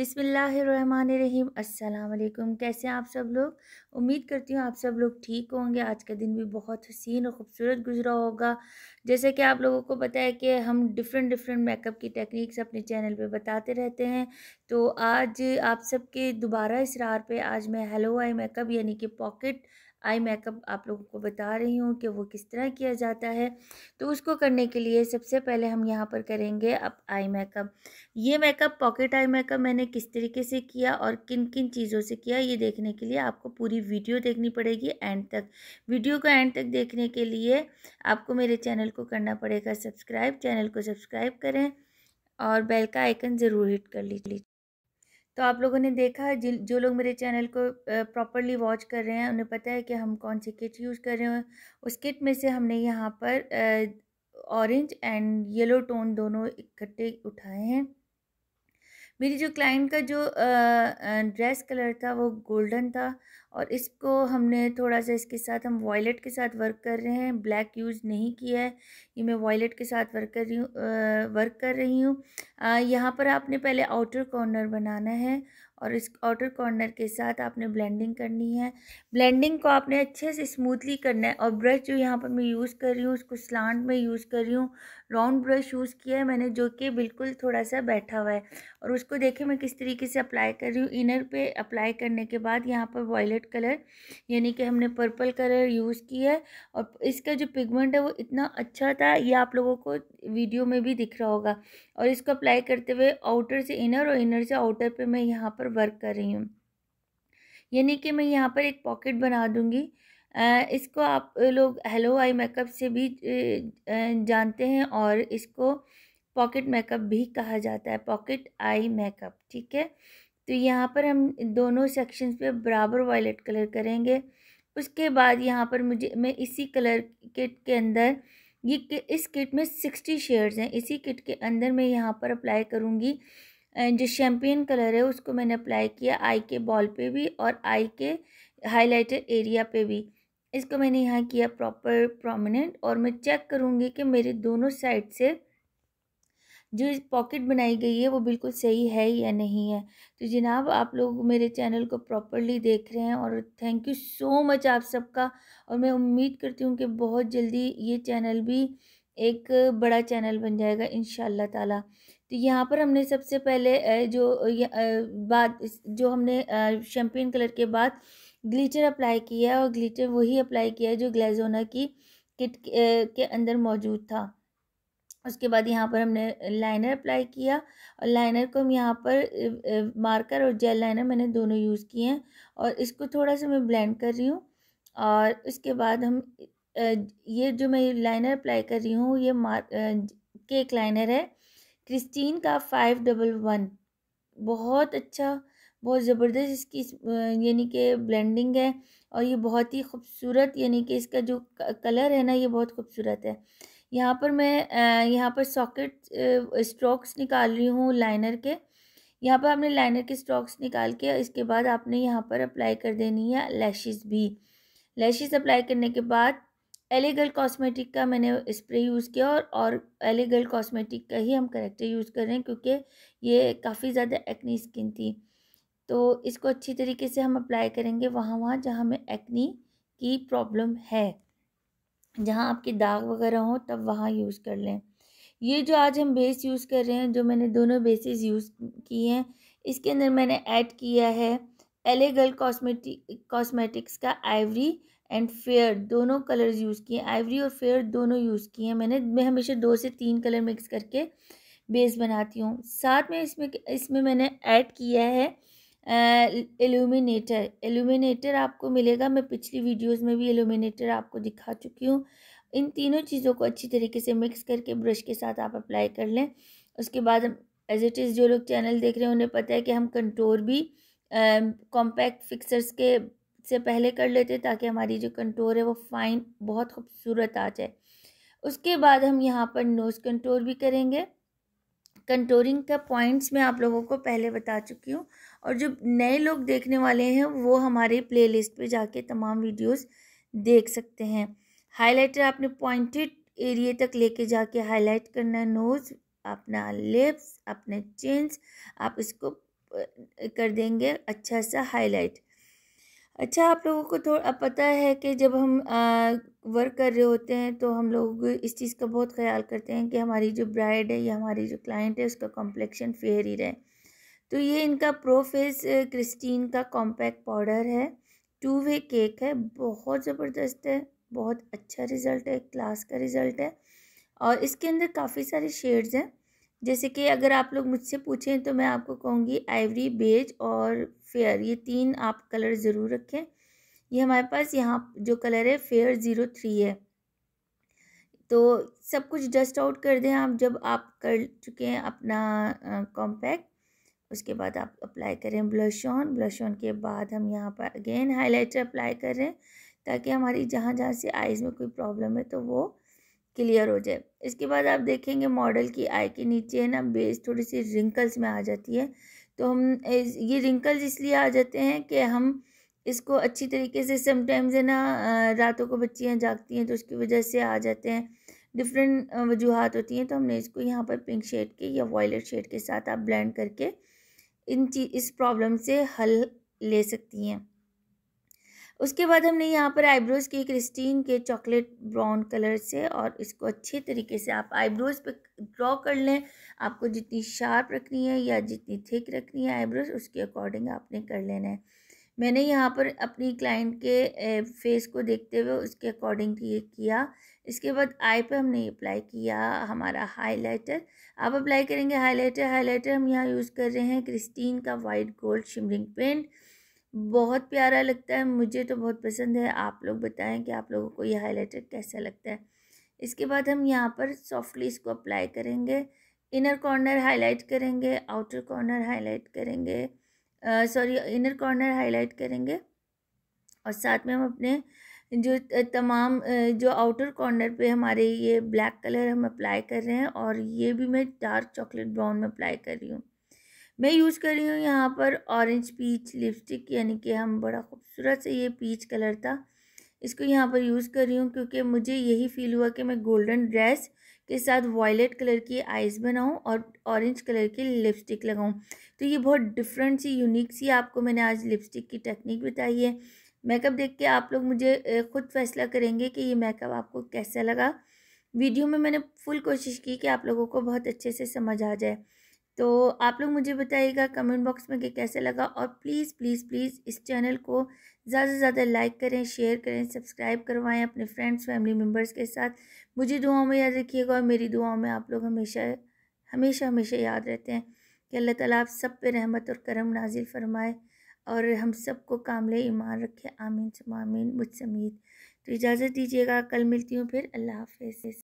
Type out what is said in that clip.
अस्सलाम अल्लाम कैसे हैं आप सब लोग उम्मीद करती हूँ आप सब लोग ठीक होंगे आज का दिन भी बहुत हसीन और ख़ूबसूरत गुजरा होगा जैसे कि आप लोगों को पता है कि हम डिफरेंट डिफरेंट मेकअप की टेक्निक्स अपने चैनल पे बताते रहते हैं तो आज आप सबके दोबारा इसरार पे आज मैं हेलो आई मेकअप यानी कि पॉकेट आई मेकअप आप लोगों को बता रही हूँ कि वो किस तरह किया जाता है तो उसको करने के लिए सबसे पहले हम यहाँ पर करेंगे अब आई मेकअप ये मेकअप पॉकेट आई मेकअप मैंने किस तरीके से किया और किन किन चीज़ों से किया ये देखने के लिए आपको पूरी वीडियो देखनी पड़ेगी एंड तक वीडियो को एंड तक देखने के लिए आपको मेरे चैनल को करना पड़ेगा सब्सक्राइब चैनल को सब्सक्राइब करें और बेल का आइकन ज़रूर हिट कर लीजिए तो आप लोगों ने देखा जिन जो लोग मेरे चैनल को प्रॉपरली वॉच कर रहे हैं उन्हें पता है कि हम कौन सी किट यूज़ कर रहे हैं उस किट में से हमने यहाँ पर ऑरेंज एंड येलो टोन दोनों इकट्ठे उठाए हैं मेरी जो क्लाइंट का जो ड्रेस कलर था वो गोल्डन था और इसको हमने थोड़ा सा इसके साथ हम वॉयलेट के साथ वर्क कर रहे हैं ब्लैक यूज़ नहीं किया है ये मैं वॉयलेट के साथ वर्क कर रही हूँ वर्क कर रही हूँ यहाँ पर आपने पहले आउटर कॉर्नर बनाना है और इस आउटर कॉर्नर के साथ आपने ब्लेंडिंग करनी है ब्लेंडिंग को आपने अच्छे से स्मूथली करना है और ब्रश जो यहाँ पर मैं यूज़ कर रही हूँ उसको स्लांट में यूज़ कर रही हूँ राउंड ब्रश यूज़ किया है मैंने जो कि बिल्कुल थोड़ा सा बैठा हुआ है और उसको देखें मैं किस तरीके से अप्लाई कर रही हूँ इनर पे अप्लाई करने के बाद यहाँ पर वॉयलेट कलर यानी कि हमने पर्पल कलर यूज़ किया है और इसका जो पिगमेंट है वो इतना अच्छा था ये आप लोगों को वीडियो में भी दिख रहा होगा और इसको अप्लाई करते हुए आउटर से इनर और इनर से आउटर पर मैं यहाँ पर वर्क कर रही हूँ यानी कि मैं यहाँ पर एक पॉकेट बना दूँगी इसको आप लोग हेलो आई मेकअप से भी जानते हैं और इसको पॉकेट मेकअप भी कहा जाता है पॉकेट आई मेकअप ठीक है तो यहाँ पर हम दोनों सेक्शंस पे बराबर वायलेट कलर करेंगे उसके बाद यहाँ पर मुझे मैं इसी कलर किट के अंदर ये इस किट में सिक्सटी शेड्स हैं इसी किट के अंदर मैं यहाँ पर अप्लाई करूँगी जो शैम्पियन कलर है उसको मैंने अप्लाई किया आई के बॉल पे भी और आई के हाइलाइटेड एरिया पे भी इसको मैंने यहाँ किया प्रॉपर प्रोमिनेंट और मैं चेक करूँगी कि मेरे दोनों साइड से जो पॉकेट बनाई गई है वो बिल्कुल सही है या नहीं है तो जनाब आप लोग मेरे चैनल को प्रॉपरली देख रहे हैं और थैंक यू सो मच आप सबका और मैं उम्मीद करती हूँ कि बहुत जल्दी ये चैनल भी एक बड़ा चैनल बन जाएगा इन ताला तो यहाँ पर हमने सबसे पहले जो बाद जो हमने शैम्पेन कलर के बाद ग्लीचर अप्लाई किया है और ग्लीचर वही अप्लाई किया है जो ग्लेजोना की किट के अंदर मौजूद था उसके बाद यहाँ पर हमने लाइनर अप्लाई किया और लाइनर को हम यहाँ पर मार्कर और जेल लाइनर मैंने दोनों यूज़ किए हैं और इसको थोड़ा सा मैं ब्लेंड कर रही हूँ और इसके बाद हम ये जो मैं लाइनर अप्लाई कर रही हूँ ये मार्क केक लाइनर है क्रिस्टीन का फाइव डबल वन बहुत अच्छा बहुत ज़बरदस्त इसकी यानी कि ब्लेंडिंग है और ये बहुत ही खूबसूरत यानी कि इसका जो कलर है ना ये बहुत खूबसूरत है यहाँ पर मैं यहाँ पर सॉकेट स्ट्रोक्स निकाल रही हूँ लाइनर के यहाँ पर आपने लाइनर के स्ट्रोक्स निकाल के इसके बाद आपने यहाँ पर अप्लाई कर देनी है लैशेस भी लैशेस अप्लाई करने के बाद एलेगल कॉस्मेटिक का मैंने स्प्रे यूज़ किया और और एलेगल कॉस्मेटिक का ही हम करेक्टर यूज़ कर रहे हैं क्योंकि ये काफ़ी ज़्यादा एक्नी स्किन थी तो इसको अच्छी तरीके से हम अप्लाई करेंगे वहाँ वहाँ जहाँ हमें एक्नी की प्रॉब्लम है जहाँ आपके दाग वगैरह हो तब वहाँ यूज़ कर लें ये जो आज हम बेस यूज़ कर रहे हैं जो मैंने दोनों बेसिस यूज़ किए हैं इसके अंदर मैंने ऐड किया है एलेगल कॉस्मेटिक कॉस्मेटिक्स का आइवरी एंड फेयर दोनों कलर्स यूज़ किए आइवरी और फेयर दोनों यूज़ किए हैं मैंने मैं हमेशा दो से तीन कलर मिक्स करके बेस बनाती हूँ साथ में इसमें इसमें मैंने ऐड किया है एल्यूमिनेटर एल्यूमिनेटर आपको मिलेगा मैं पिछली वीडियोस में भी एल्यूमिनेटर आपको दिखा चुकी हूँ इन तीनों चीज़ों को अच्छी तरीके से मिक्स करके ब्रश के साथ आप अप्लाई कर लें उसके बाद एज इट इज़ जो लोग चैनल देख रहे हैं उन्हें पता है कि हम कंटोर भी कॉम्पैक्ट फिक्सर्स के से पहले कर लेते ताकि हमारी जो कंटोर है वो फाइन बहुत खूबसूरत आ जाए उसके बाद हम यहाँ पर नोज़ कंटोर भी करेंगे कंटोरिंग का पॉइंट्स मैं आप लोगों को पहले बता चुकी हूँ और जो नए लोग देखने वाले हैं वो हमारे प्लेलिस्ट पे जाके तमाम वीडियोस देख सकते हैं हाइलाइटर आपने पॉइंटेड एरिए तक लेके जाके हाईलाइट करना है नोज़ अपना लिप्स अपने चेंस आप इसको कर देंगे अच्छा सा हाईलाइट अच्छा आप लोगों को थोड़ा पता है कि जब हम आ, वर्क कर रहे होते हैं तो हम लोग इस चीज़ का बहुत ख्याल करते हैं कि हमारी जो ब्राइड है या हमारी जो क्लाइंट है उसका कॉम्प्लेक्शन फेयर ही रहे तो ये इनका प्रोफेस क्रिस्टीन का कॉम्पैक्ट पाउडर है टू वे केक है बहुत ज़बरदस्त है बहुत अच्छा रिज़ल्ट है क्लास का रिज़ल्ट है और इसके अंदर काफ़ी सारे शेड्स हैं जैसे कि अगर आप लोग मुझसे पूछें तो मैं आपको कहूँगी आइवरी बेज और फेयर ये तीन आप कलर ज़रूर रखें ये हमारे पास यहाँ जो कलर है फेयर ज़ीरो थ्री है तो सब कुछ डस्ट आउट कर दें आप जब आप कर चुके हैं अपना कॉम्पैक्ट उसके बाद आप अप्लाई करें ब्लश ऑन ब्लश ऑन के बाद हम यहाँ पर अगेन हाइलाइटर अप्लाई कर रहे हैं ताकि हमारी जहाँ जहाँ से आइज़ में कोई प्रॉब्लम है तो वो क्लियर हो जाए इसके बाद आप देखेंगे मॉडल की आई के नीचे है ना बेस थोड़ी सी रिंकल्स में आ जाती है तो हम ये रिंकल्स इसलिए आ जाते हैं कि हम इसको अच्छी तरीके से समटाइम्स है ना रातों को बच्चियाँ जागती हैं तो उसकी वजह से आ जाते हैं डिफरेंट वजूहत होती हैं तो हमने इसको यहाँ पर पिंक शेड के या वॉयलेट शेड के साथ आप ब्लेंड करके इन चीज इस प्रॉब्लम से हल ले सकती हैं उसके बाद हमने यहाँ पर आईब्रोज़ की क्रिस्टीन के चॉकलेट ब्राउन कलर से और इसको अच्छे तरीके से आप आईब्रोज़ पे ड्रॉ कर लें आपको जितनी शार्प रखनी है या जितनी थिक रखनी है आईब्रोज़ उसके अकॉर्डिंग आपने कर लेना है मैंने यहाँ पर अपनी क्लाइंट के फेस को देखते हुए उसके अकॉर्डिंग ये किया इसके बाद आई पे हमने अप्लाई किया हमारा हाइलाइटर आप अप्लाई करेंगे हाइलाइटर हाइलाइटर हम यहाँ यूज़ कर रहे हैं क्रिस्टीन का वाइट गोल्ड शिमरिंग पेंट बहुत प्यारा लगता है मुझे तो बहुत पसंद है आप लोग बताएं कि आप लोगों को ये हाईलाइटर कैसा लगता है इसके बाद हम यहाँ पर सॉफ्टली इसको अप्लाई करेंगे इनर कॉर्नर हाईलाइट करेंगे आउटर कॉर्नर हाईलाइट करेंगे सॉरी इनर कॉर्नर हाईलाइट करेंगे और साथ में हम अपने जो तमाम जो आउटर कॉर्नर पे हमारे ये ब्लैक कलर हम अप्लाई कर रहे हैं और ये भी मैं डार्क चॉकलेट ब्राउन में अप्लाई कर रही हूँ मैं यूज़ कर रही हूँ यहाँ पर ऑरेंज पीच लिपस्टिक यानी कि हम बड़ा खूबसूरत से ये पीच कलर था इसको यहाँ पर यूज़ कर रही हूँ क्योंकि मुझे यही फील हुआ कि मैं गोल्डन ड्रेस के साथ वॉयलेट कलर की आइज़ बनाऊँ और ऑरेंज कलर की लिपस्टिक लगाऊँ तो ये बहुत डिफरेंट सी यूनिक सी आपको मैंने आज लिपस्टिक की टेक्निक बताई है मेकअप देख के आप लोग मुझे ख़ुद फैसला करेंगे कि ये मेकअप आपको कैसा लगा वीडियो में मैंने फुल कोशिश की कि आप लोगों को बहुत अच्छे से समझ आ जाए तो आप लोग मुझे बताइएगा कमेंट बॉक्स में कि कैसे लगा और प्लीज़ प्लीज़ प्लीज़ इस चैनल को ज़्यादा से ज़्यादा लाइक करें शेयर करें सब्सक्राइब करवाएं अपने फ्रेंड्स फैमिली मेम्बर्स के साथ मुझे दुआओं में याद रखिएगा और मेरी दुआओं में आप लोग हमेशा हमेशा हमेशा याद रहते हैं कि अल्लाह ताला आप सब पे रहमत और करम नाजिल फरमाए और हम सबको कामले ईमान रखे आमीन सुमामीन मुझसमीद तो इजाज़त दीजिएगा कल मिलती हूँ फिर अल्लाह हाफ